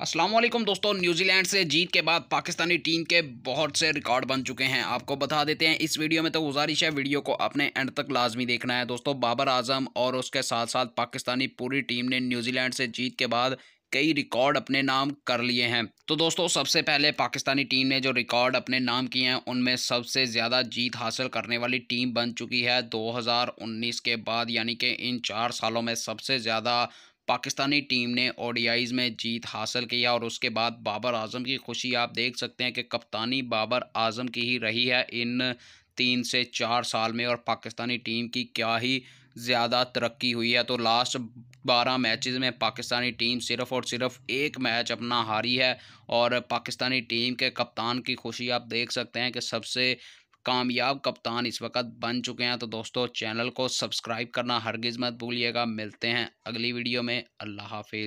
असलम दोस्तों न्यूजीलैंड से जीत के बाद पाकिस्तानी टीम के बहुत से रिकॉर्ड बन चुके हैं आपको बता देते हैं इस वीडियो में तो गुजारिश है वीडियो को अपने एंड तक लाजमी देखना है दोस्तों बाबर आजम और उसके साथ साथ पाकिस्तानी पूरी टीम ने न्यूजीलैंड से जीत के बाद कई रिकॉर्ड अपने नाम कर लिए हैं तो दोस्तों सबसे पहले पाकिस्तानी टीम ने जो रिकॉर्ड अपने नाम किए हैं उनमें सबसे ज़्यादा जीत हासिल करने वाली टीम बन चुकी है 2019 के बाद यानी कि इन चार सालों में सबसे ज़्यादा पाकिस्तानी टीम ने ओडियाइज़ में जीत हासिल किया और उसके बाद बाबर आजम की खुशी आप देख सकते हैं कि कप्तानी बाबर आजम की ही रही है इन तीन से चार साल में और पाकिस्तानी टीम की क्या ही ज़्यादा तरक्की हुई है तो लास्ट बारह मैचेस में पाकिस्तानी टीम सिर्फ़ और सिर्फ एक मैच अपना हारी है और पाकिस्तानी टीम के कप्तान की खुशी आप देख सकते हैं कि सबसे कामयाब कप्तान इस वक्त बन चुके हैं तो दोस्तों चैनल को सब्सक्राइब करना हरगिज़ मत भूलिएगा मिलते हैं अगली वीडियो में अल्लाह हाफिज़